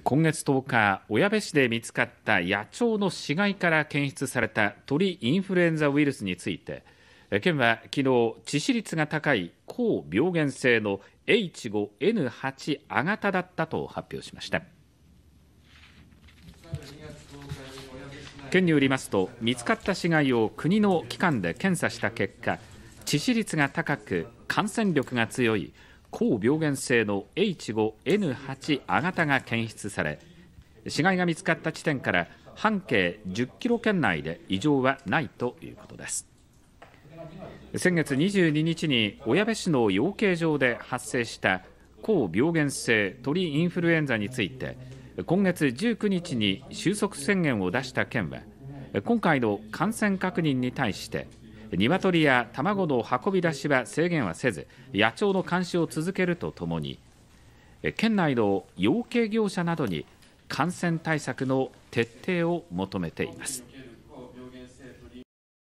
今月10日、小矢部市で見つかった野鳥の死骸から検出された鳥インフルエンザウイルスについて、県は昨日、致死率が高い高病原性の H5N8 亜型だったと発表しました。県によりますと、見つかった死骸を国の機関で検査した結果、致死率が高く、感染力が強い高病原性の H5N8 亜型が検出され死骸が見つかった地点から半径10キロ圏内で異常はないということです先月22日に小矢部市の養鶏場で発生した高病原性鳥インフルエンザについて今月19日に収束宣言を出した県は今回の感染確認に対して鶏や卵の運び出しは制限はせず野鳥の監視を続けるとともに県内の養鶏業者などに感染対策の徹底を求めています。